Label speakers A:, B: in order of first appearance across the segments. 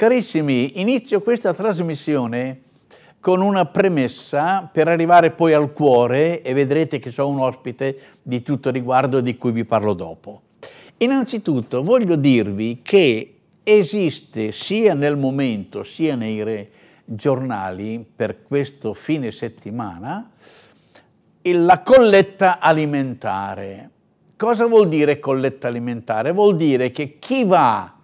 A: Carissimi, inizio questa trasmissione con una premessa per arrivare poi al cuore e vedrete che ho un ospite di tutto riguardo di cui vi parlo dopo. Innanzitutto voglio dirvi che esiste sia nel momento sia nei giornali per questo fine settimana la colletta alimentare. Cosa vuol dire colletta alimentare? Vuol dire che chi va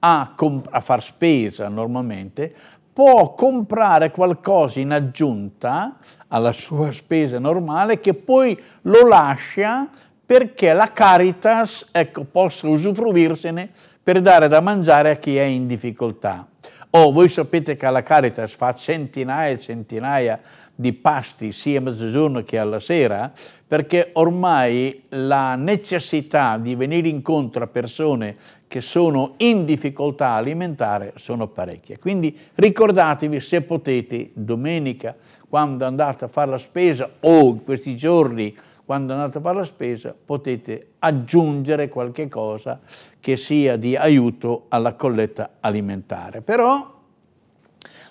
A: a, a far spesa normalmente può comprare qualcosa in aggiunta alla sua spesa normale che poi lo lascia perché la Caritas ecco, possa usufruirsene per dare da mangiare a chi è in difficoltà. Oh, voi sapete che la Caritas fa centinaia e centinaia di pasti sia a mezzogiorno che alla sera, perché ormai la necessità di venire incontro a persone che sono in difficoltà alimentare sono parecchie. Quindi ricordatevi se potete domenica quando andate a fare la spesa o in questi giorni quando andate a fare la spesa potete aggiungere qualche cosa che sia di aiuto alla colletta alimentare. Però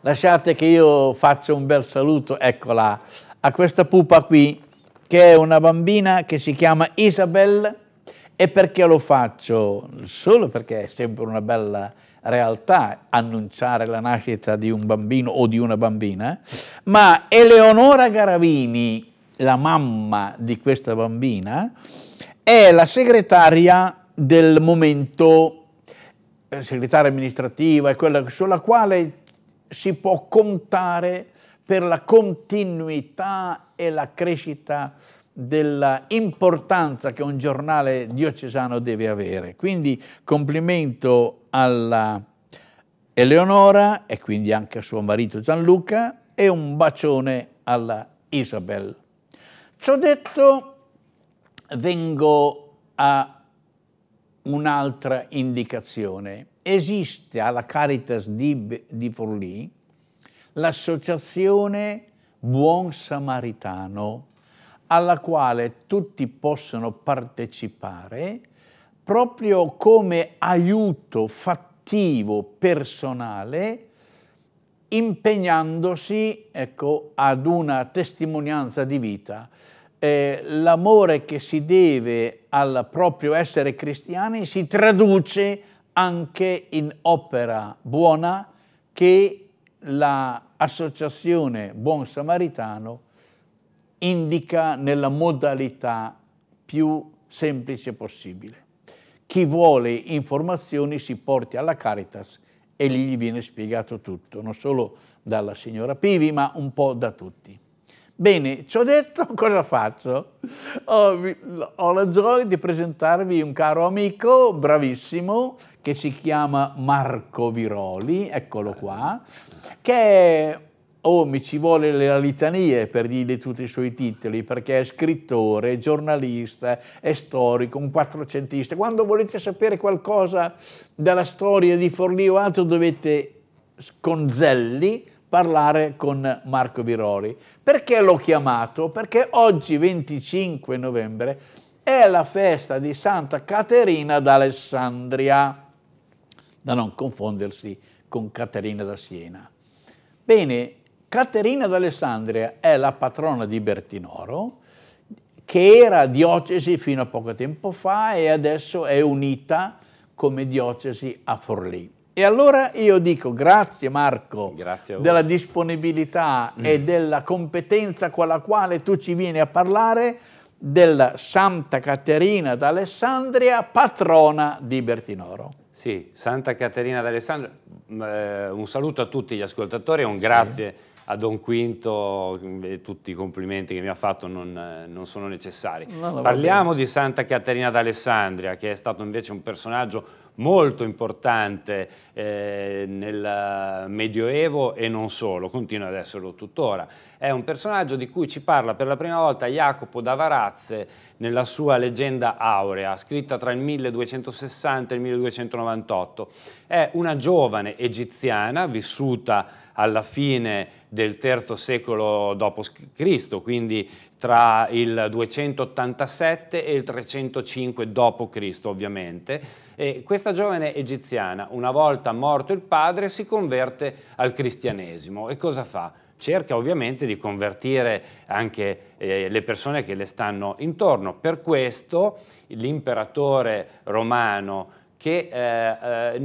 A: lasciate che io faccia un bel saluto, eccola, a questa pupa qui che è una bambina che si chiama Isabel e perché lo faccio? Solo perché è sempre una bella realtà annunciare la nascita di un bambino o di una bambina, ma Eleonora Garavini, la mamma di questa bambina, è la segretaria del momento, segretaria amministrativa, è quella sulla quale si può contare per la continuità e la crescita dell'importanza che un giornale diocesano deve avere. Quindi complimento alla Eleonora e quindi anche a suo marito Gianluca e un bacione alla Isabel. Ciò detto, vengo a un'altra indicazione. Esiste alla Caritas di, di Forlì l'associazione Buon Samaritano alla quale tutti possono partecipare proprio come aiuto fattivo personale impegnandosi ecco, ad una testimonianza di vita. Eh, L'amore che si deve al proprio essere cristiani si traduce anche in opera buona che l'associazione Buon Samaritano indica nella modalità più semplice possibile. Chi vuole informazioni si porti alla Caritas e lì gli viene spiegato tutto, non solo dalla signora Pivi, ma un po' da tutti. Bene, ci ho detto cosa faccio. Ho, ho la gioia di presentarvi un caro amico, bravissimo, che si chiama Marco Viroli, eccolo qua, che è oh mi ci vuole le litanie per dire tutti i suoi titoli, perché è scrittore, è giornalista, è storico, un quattrocentista. Quando volete sapere qualcosa della storia di Forlì o altro dovete con Zelli parlare con Marco Viroli. Perché l'ho chiamato? Perché oggi 25 novembre è la festa di Santa Caterina d'Alessandria, da non confondersi con Caterina da Siena. Bene, Caterina d'Alessandria è la patrona di Bertinoro, che era diocesi fino a poco tempo fa e adesso è unita come diocesi a Forlì. E allora io dico grazie Marco grazie della disponibilità mm. e della competenza con la quale tu ci vieni a parlare della Santa Caterina d'Alessandria, patrona di
B: Bertinoro. Sì, Santa Caterina d'Alessandria, eh, un saluto a tutti gli ascoltatori e un grazie. Sì a Don Quinto mm, e tutti i complimenti che mi ha fatto non, eh, non sono necessari. No, no, Parliamo di Santa Caterina d'Alessandria, che è stato invece un personaggio molto importante eh, nel Medioevo e non solo, continua ad esserlo tuttora. È un personaggio di cui ci parla per la prima volta Jacopo da Varazze nella sua leggenda aurea, scritta tra il 1260 e il 1298. È una giovane egiziana vissuta alla fine del III secolo d.C., quindi tra il 287 e il 305 d.C. ovviamente. E questa giovane egiziana, una volta morto il padre, si converte al cristianesimo e cosa fa? Cerca ovviamente di convertire anche eh, le persone che le stanno intorno. Per questo l'imperatore romano che eh,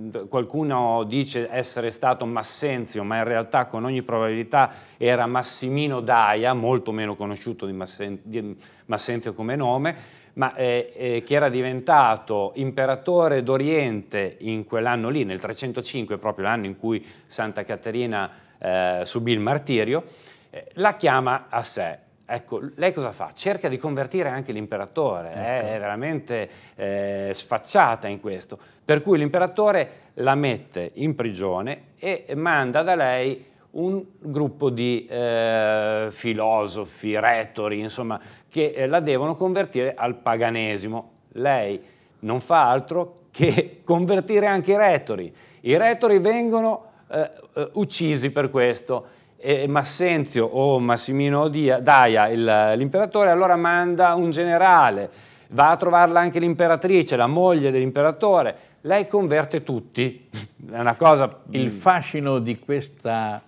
B: eh, qualcuno dice essere stato Massenzio, ma in realtà con ogni probabilità era Massimino Daia, molto meno conosciuto di, Massen di Massenzio come nome, ma eh, eh che era diventato imperatore d'Oriente in quell'anno lì, nel 305, proprio l'anno in cui Santa Caterina eh, subì il martirio, eh, la chiama a sé Ecco, lei cosa fa? Cerca di convertire anche l'imperatore, eh? okay. Ecco. è veramente eh, sfacciata in questo. Per cui l'imperatore la mette in prigione e manda da lei un gruppo di eh, filosofi, retori, insomma, che eh, la devono convertire al paganesimo. Lei non fa altro che convertire anche i retori. I retori vengono eh, uccisi per questo e Massenzio o Massimino Daia, l'imperatore, allora manda un generale, va a trovarla anche l'imperatrice, la moglie
A: dell'imperatore, lei converte tutti, è una cosa... Il mm. fascino di questa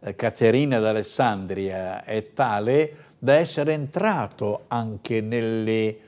A: eh, Caterina d'Alessandria è tale da essere entrato anche nelle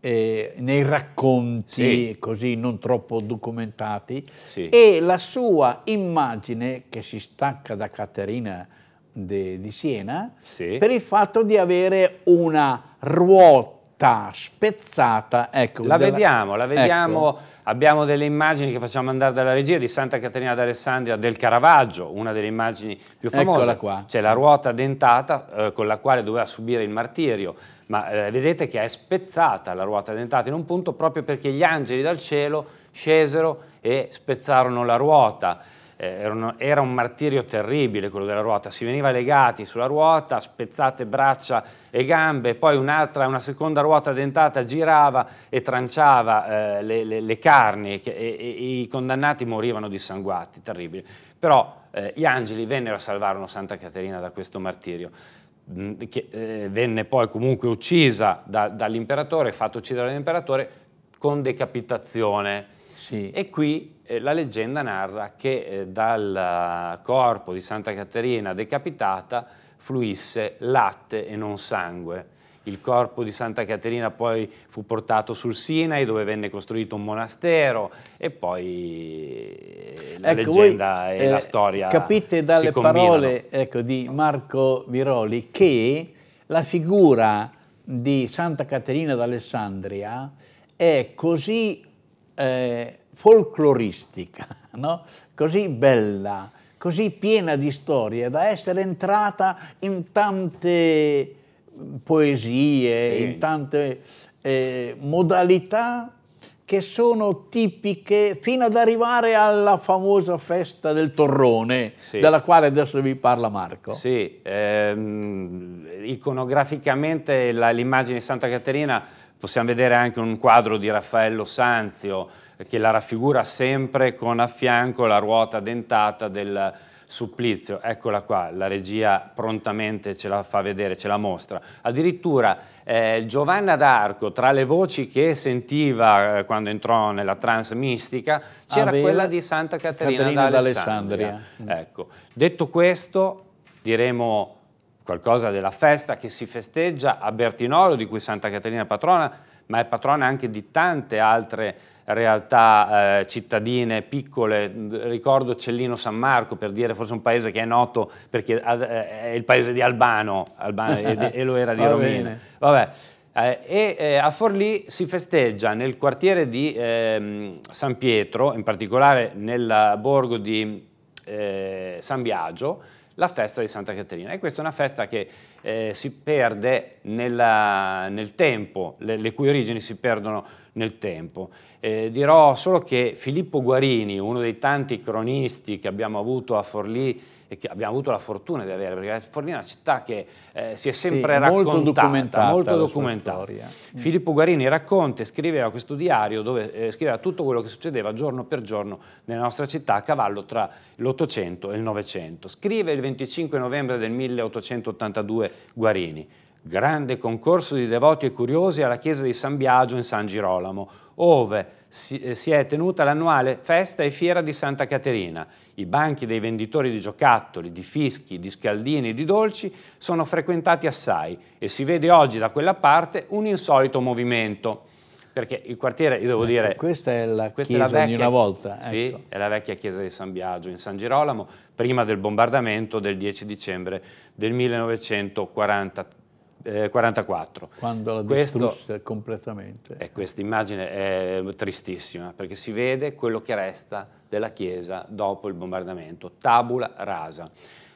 A: eh, nei racconti sì. così non troppo documentati sì. e la sua immagine che si stacca da Caterina de, di Siena sì. per il fatto di avere una ruota realtà spezzata. Ecco, la della... vediamo, la vediamo. Ecco.
B: Abbiamo delle immagini che facciamo andare dalla regia di Santa Caterina d'Alessandria del Caravaggio, una delle immagini più famose. qua. C'è la ruota dentata eh, con la quale doveva subire il martirio, ma eh, vedete che è spezzata la ruota dentata in un punto proprio perché gli angeli dal cielo scesero e spezzarono la ruota. Eh, era un martirio terribile quello della ruota, si veniva legati sulla ruota, spezzate braccia e gambe, poi un'altra, una seconda ruota dentata girava e tranciava eh, le, le, le, carni e, e, e, i condannati morivano dissanguati, terribile. Però eh, gli angeli vennero a salvare Santa Caterina da questo martirio mm, che eh, venne poi comunque uccisa da, dall'imperatore, fatto uccidere dall'imperatore con decapitazione sì. E qui eh, la leggenda narra che eh, dal corpo di Santa Caterina decapitata fluisse latte e non sangue. Il corpo di Santa Caterina poi fu portato sul Sinai dove venne costruito un monastero e poi eh, la ecco, leggenda voi, e eh, la storia Capite dalle parole
A: ecco, di Marco Viroli che la figura di Santa Caterina d'Alessandria è così eh, folcloristica, no? così bella, così piena di storie, da essere entrata in tante poesie, sì. in tante eh, modalità che sono tipiche fino ad arrivare alla famosa festa del torrone, sì. della
B: quale adesso vi parla Marco. Sì, ehm, iconograficamente l'immagine di Santa Caterina Possiamo vedere anche un quadro di Raffaello Sanzio eh, che la raffigura sempre con a fianco la ruota dentata del supplizio. Eccola qua, la regia prontamente ce la fa vedere, ce la mostra. Addirittura eh, Giovanna d'Arco, tra le voci che sentiva eh, quando entrò nella trans mistica, c'era quella di Santa Caterina, Caterina d'Alessandria. Ecco. Detto questo, diremo qualcosa della festa che si festeggia a Bertinoro, di cui Santa Caterina è patrona, ma è patrona anche di tante altre realtà eh, cittadine piccole, ricordo Cellino San Marco per dire forse un paese che è noto perché eh, è il paese di Albano, Albano e, e, lo era di Romina. Vabbè. Eh, e eh, a Forlì si festeggia nel quartiere di ehm, San Pietro, in particolare nel borgo di eh, San Biagio, la festa di Santa Caterina. E questa è una festa che eh, si perde nella, nel tempo, le, le, cui origini si perdono nel tempo. Eh, dirò solo che Filippo Guarini, uno dei tanti cronisti che abbiamo avuto a Forlì, e che abbiamo avuto la fortuna di avere, perché Forlì è una città che eh, si è sempre sì, raccontata, molto documentata. Molto documentata. Mm. Filippo Guarini racconta e scriveva questo diario dove eh, scriveva tutto quello che succedeva giorno per giorno nella nostra città a cavallo tra l'Ottocento e il Novecento. Scrive il 25 novembre del 1882 Guarini. Grande concorso di devoti e curiosi alla chiesa di San Biagio in San Girolamo, ove eh, si, è tenuta l'annuale festa e fiera di Santa Caterina. I banchi dei venditori di giocattoli, di fischi, di scaldini e di dolci sono frequentati assai e si vede oggi da quella parte un insolito movimento perché il quartiere, io devo ecco, dire...
A: Questa è la
B: questa chiesa è la vecchia, di una volta. Ecco. Sì, è la vecchia chiesa di San Biagio in San Girolamo, prima del bombardamento del 10 dicembre del 1944. Eh, Quando
A: la distrusse Questo, completamente. E eh,
B: questa immagine è tristissima, perché si vede quello che resta della chiesa dopo il bombardamento, tabula rasa.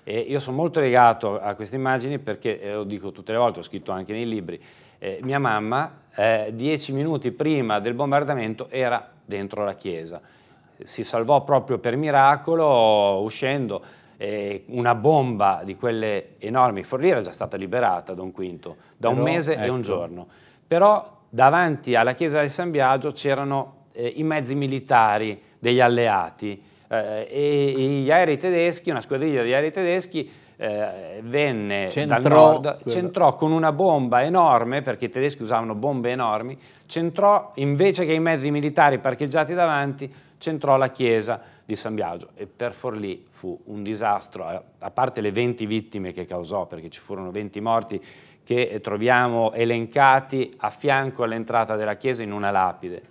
B: E io sono molto legato a queste immagini perché, eh, lo dico tutte le volte, ho scritto anche nei libri, eh, mia mamma eh, dieci minuti prima del bombardamento era dentro la chiesa. Si salvò proprio per miracolo uscendo eh, una bomba di quelle enormi. Forlì era già stata liberata, Don Quinto, da Però, un mese ecco. e un ecco. giorno. Però davanti alla chiesa di San Biagio c'erano eh, i mezzi militari degli alleati eh, e, gli aerei tedeschi, una squadriglia di aerei tedeschi eh, venne centrò, dal nord, centrò con una bomba enorme, perché i tedeschi usavano bombe enormi, centrò invece che i mezzi militari parcheggiati davanti, centrò la chiesa di San Biagio e per Forlì fu un disastro, a parte le 20 vittime che causò, perché ci furono 20 morti che eh, troviamo elencati a fianco all'entrata della chiesa in una lapide.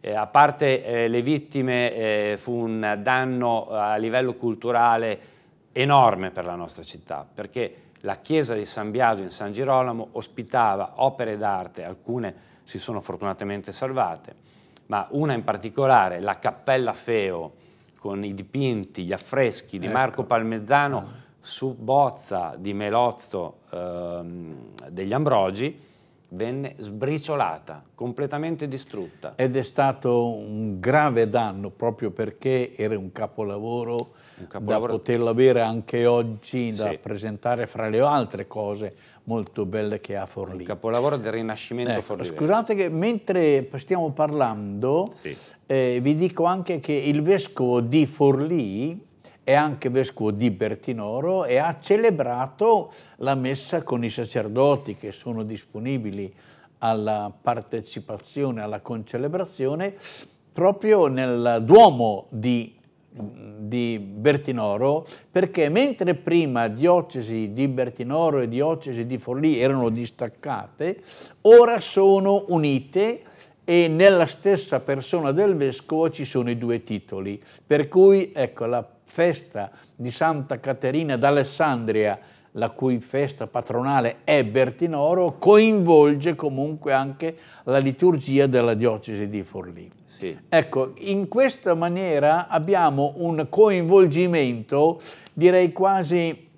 B: Eh, a parte eh, le vittime eh, fu un danno eh, a livello culturale enorme per la nostra città, perché la chiesa di San Biagio in San Girolamo ospitava opere d'arte, alcune si sono fortunatamente salvate, ma una in particolare, la Cappella Feo, con i dipinti, gli affreschi di ecco. Marco Palmezzano sì. su bozza di Melozzo ehm, degli Ambrogi,
A: venne sbriciolata, completamente distrutta. Ed è stato un grave danno proprio perché era un capolavoro, un capolavoro... da poterlo avere anche oggi, da sì. presentare fra le altre cose molto belle che ha Forlì. Un capolavoro del Rinascimento ecco, Forlì. Scusate che mentre stiamo parlando sì. eh, vi dico anche che il vescovo di Forlì è anche vescovo di Bertinoro e ha celebrato la messa con i sacerdoti che sono disponibili alla partecipazione, alla concelebrazione, proprio nel Duomo di, di Bertinoro, perché mentre prima diocesi di Bertinoro e diocesi di Forlì erano distaccate, ora sono unite e nella stessa persona del vescovo ci sono i due titoli. Per cui ecco la festa di Santa Caterina d'Alessandria, la cui festa patronale è Bertinoro, coinvolge comunque anche la liturgia della diocesi di Forlì. Sì. Ecco, in questa maniera abbiamo un coinvolgimento, direi quasi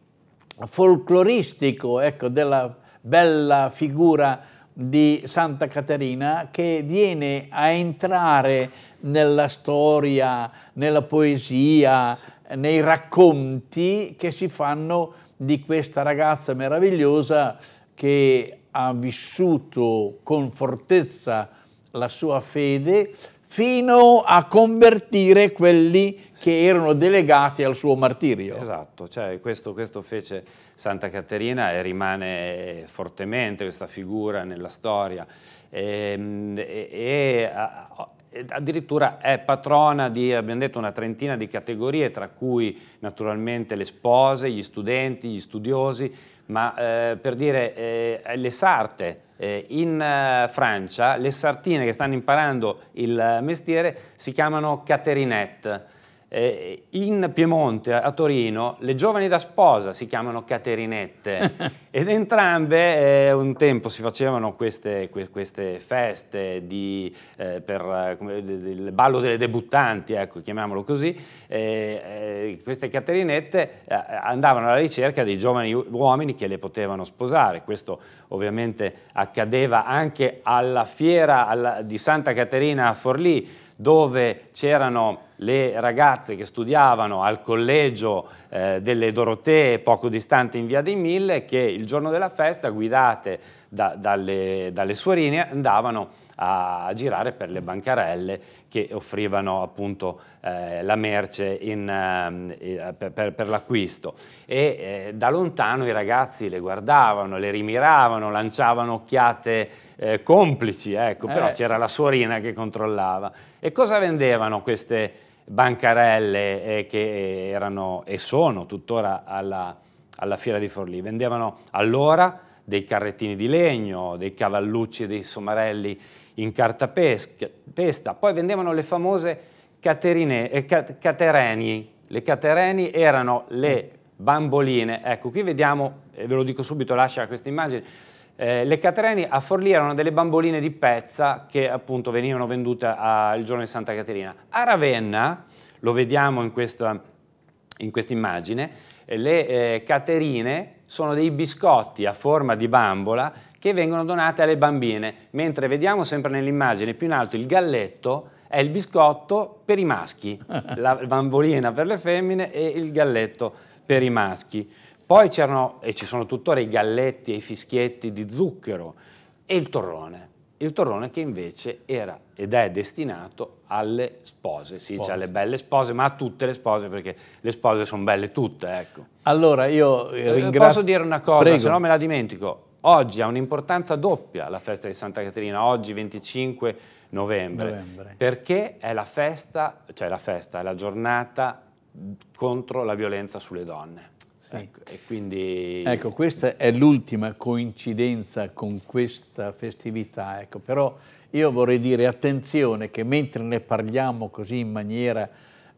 A: folcloristico, ecco, della bella figura di Santa Caterina che viene a entrare nella storia, nella poesia, nei racconti che si fanno di questa ragazza meravigliosa che ha vissuto con fortezza la sua fede fino a convertire quelli che erano delegati al suo martirio. Esatto,
B: cioè questo, questo fece Santa Caterina e rimane fortemente questa figura nella storia. Ehm, e, e, e addirittura è patrona di, abbiamo detto, una trentina di categorie, tra cui naturalmente le spose, gli studenti, gli studiosi, ma eh, per dire eh, le sarte. Eh, in eh, Francia le sartine che stanno imparando il eh, mestiere si chiamano caterinette eh, in Piemonte, a Torino, le giovani da sposa si chiamano Caterinette ed entrambe eh, un tempo si facevano queste, que, queste feste di, eh, per il ballo delle debuttanti, ecco, chiamiamolo così, eh, eh, queste Caterinette eh, andavano alla ricerca dei giovani uomini che le potevano sposare, questo ovviamente accadeva anche alla fiera alla, di Santa Caterina a Forlì, dove c'erano le ragazze che studiavano al collegio eh, delle Dorotee, poco distante in via dei Mille, che il giorno della festa, guidate da, dalle, dalle suorine andavano a girare per le bancarelle che offrivano appunto eh, la merce in, ehm, eh, per, per, per l'acquisto e eh, da lontano i ragazzi le guardavano, le rimiravano, lanciavano occhiate eh, complici, ecco, però eh. c'era la suorina che controllava. E cosa vendevano queste bancarelle eh, che erano e sono tuttora alla, alla fiera di Forlì? Vendevano allora dei carrettini di legno, dei cavallucci e dei somarelli in carta pesta. Poi vendevano le famose caterine, eh, catereni. Le catereni erano le bamboline. Ecco, qui vediamo, e ve lo dico subito, lascia questa immagine, eh, le Catereni a Forlì erano delle bamboline di pezza che appunto venivano vendute al giorno di Santa Caterina. A Ravenna, lo vediamo in questa in quest immagine, le eh, Caterine sono dei biscotti a forma di bambola che vengono donate alle bambine, mentre vediamo sempre nell'immagine più in alto il galletto è il biscotto per i maschi, la bambolina per le femmine e il galletto per i maschi. Poi c'erano e ci sono tuttora i galletti e i fischietti di zucchero e il torrone il torrone che invece era ed è destinato alle spose, sì, Cioè alle belle spose, ma a tutte le spose perché le spose sono belle tutte, ecco.
A: Allora io eh, ringrazio... Posso dire una cosa, Prego. se no me
B: la dimentico. Oggi ha un'importanza doppia la festa di Santa Caterina, oggi 25 novembre, novembre. perché è la festa, cioè la festa, è la giornata contro la violenza sulle donne.
A: Sì. Ecco, e quindi... ecco, questa è l'ultima coincidenza con questa festività, ecco, però io vorrei dire attenzione che mentre ne parliamo così in maniera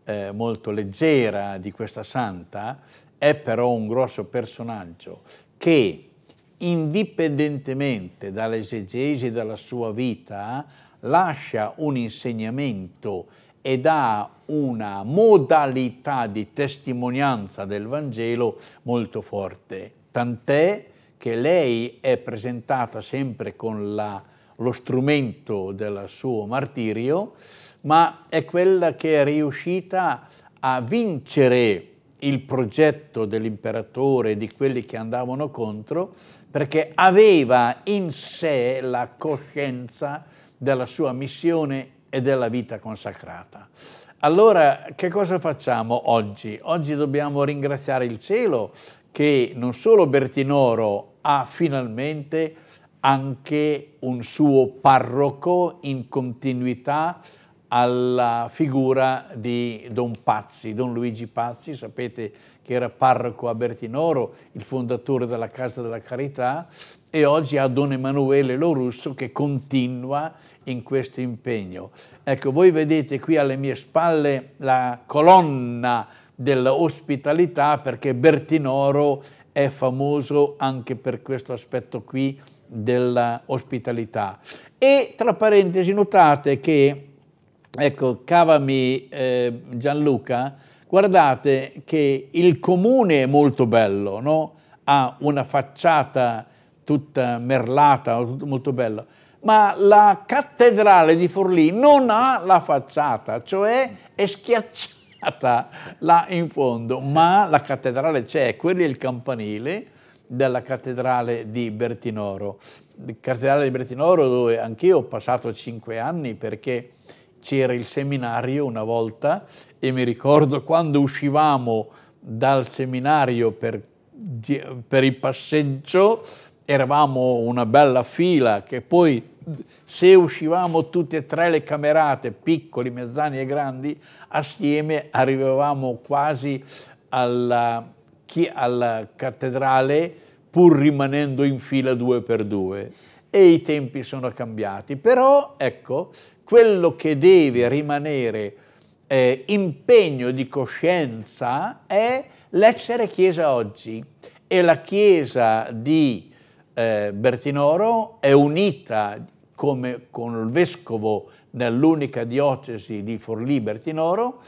A: eh, molto leggera di questa santa, è però un grosso personaggio che indipendentemente dall'esegesi e dalla sua vita lascia un insegnamento ed ha una modalità di testimonianza del Vangelo molto forte, tant'è che lei è presentata sempre con la, lo strumento del suo martirio, ma è quella che è riuscita a vincere il progetto dell'imperatore e di quelli che andavano contro, perché aveva in sé la coscienza della sua missione e della vita consacrata. Allora, che cosa facciamo oggi? Oggi dobbiamo ringraziare il cielo che non solo Bertinoro ha finalmente anche un suo parroco in continuità alla figura di Don Pazzi, Don Luigi Pazzi, sapete che era parroco a Bertinoro, il fondatore della Casa della Carità, e oggi a Don Emanuele Lorusso che continua in questo impegno. Ecco, voi vedete qui alle mie spalle la colonna dell'ospitalità perché Bertinoro è famoso anche per questo aspetto qui dell'ospitalità. E tra parentesi notate che, ecco, cavami eh, Gianluca, guardate che il comune è molto bello, no? ha una facciata tutta merlata, tutto molto bella, ma la cattedrale di Forlì non ha la facciata, cioè è schiacciata là in fondo, sì. ma la cattedrale c'è, quello è il campanile della cattedrale di Bertinoro. Cattedrale di Bertinoro dove anch'io ho passato cinque anni perché c'era il seminario una volta e mi ricordo quando uscivamo dal seminario per, per il passeggio eravamo una bella fila che poi se uscivamo tutte e tre le camerate, piccoli, mezzani e grandi, assieme arrivavamo quasi alla, alla cattedrale pur rimanendo in fila due per due. E i tempi sono cambiati. Però, ecco, quello che deve rimanere eh, impegno di coscienza è l'essere Chiesa oggi. E la Chiesa di eh, Bertinoro è unita come con il vescovo nell'unica diocesi di Forlì Bertinoro,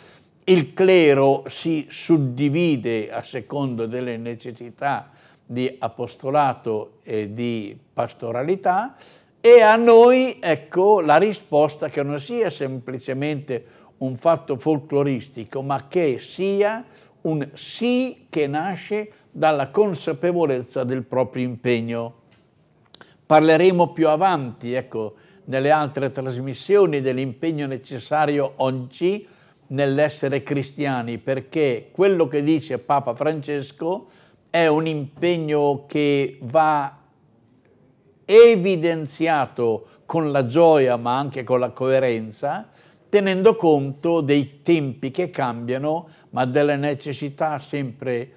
A: il clero si suddivide a secondo delle necessità di apostolato e di pastoralità e a noi ecco la risposta che non sia semplicemente un fatto folcloristico ma che sia un sì che nasce dalla consapevolezza del proprio impegno. Parleremo più avanti, ecco, nelle altre trasmissioni dell'impegno necessario oggi nell'essere cristiani, perché quello che dice Papa Francesco è un impegno che va evidenziato con la gioia ma anche con la coerenza, tenendo conto dei tempi che cambiano, ma delle necessità sempre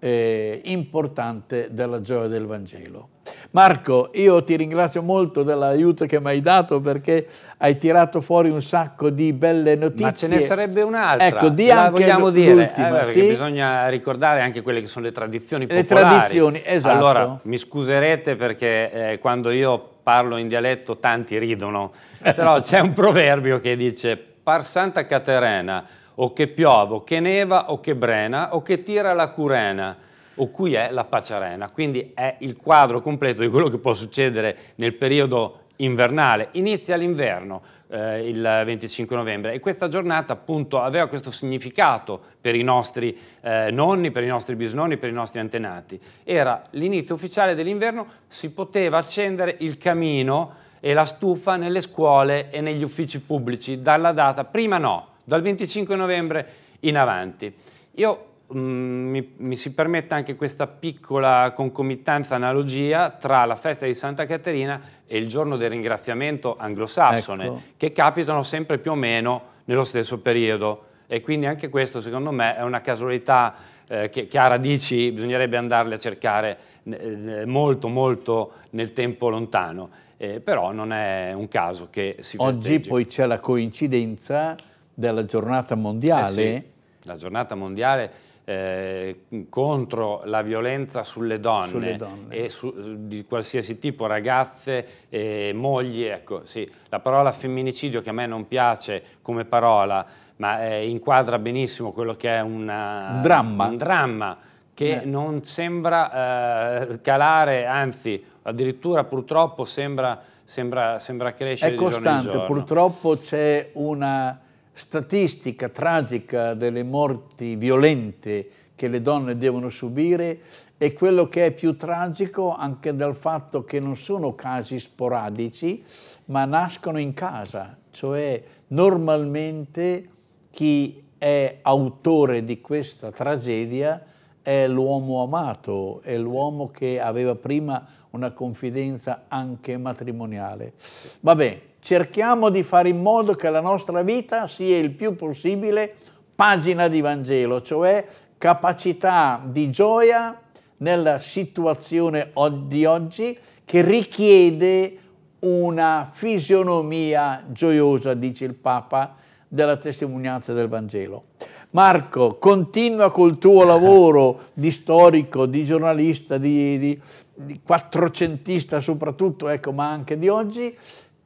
A: eh, importante della gioia del Vangelo. Marco, io ti ringrazio molto dell'aiuto che mi hai dato perché hai tirato fuori un sacco di belle notizie. Ma ce ne sarebbe un'altra. Ecco, di La anche vogliamo dire, eh, perché sì?
B: bisogna ricordare anche quelle che sono le tradizioni popolari. Le tradizioni, esatto. Allora, mi scuserete perché eh, quando io parlo in dialetto tanti ridono,
A: però c'è un
B: proverbio che dice par Santa Caterina o che piove, o che neva, o che brena, o che tira la curena, o cui è la paciarena. Quindi è il quadro completo di quello che può succedere nel periodo invernale. Inizia l'inverno eh, il 25 novembre e questa giornata appunto aveva questo significato per i nostri eh, nonni, per i nostri bisnonni, per i nostri antenati. Era l'inizio ufficiale dell'inverno, si poteva accendere il camino e la stufa nelle scuole e negli uffici pubblici dalla data, prima no, dal 25 novembre in avanti. Io mh, mm, mi, mi, si permetta anche questa piccola concomitanza analogia tra la festa di Santa Caterina e il giorno del ringraziamento anglosassone, ecco. che capitano sempre più o meno nello stesso periodo. E quindi anche questo, secondo me, è una casualità eh, che, che, ha radici, bisognerebbe andarle a cercare eh, molto, molto nel tempo lontano. Eh, però non è un caso che si Oggi poi
A: c'è la coincidenza della giornata eh mondiale. Eh
B: sì, la giornata mondiale eh, contro la violenza sulle donne, sulle donne. e su, di qualsiasi tipo, ragazze, e mogli, ecco, sì. La parola femminicidio che a me non piace come parola, ma eh, inquadra benissimo quello che è una, un dramma, un dramma che eh. non sembra eh, calare, anzi addirittura purtroppo sembra, sembra, sembra crescere. È costante,
A: purtroppo c'è una statistica tragica delle morti violente che le donne devono subire e quello che è più tragico anche dal fatto che non sono casi sporadici, ma nascono in casa, cioè normalmente chi è autore di questa tragedia è l'uomo amato, è l'uomo che aveva prima una confidenza anche matrimoniale. Va bene, cerchiamo di fare in modo che la nostra vita sia il più possibile pagina di Vangelo, cioè capacità di gioia nella situazione di oggi che richiede una fisionomia gioiosa, dice il Papa, della testimonianza del Vangelo. Marco, continua col tuo lavoro di storico, di giornalista, di, di, di quattrocentista soprattutto, ecco, ma anche di oggi,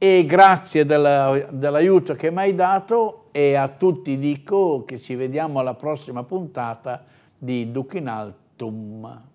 A: e grazie dell'aiuto che mi hai dato e a tutti dico che ci vediamo alla prossima puntata di Duc in Altum.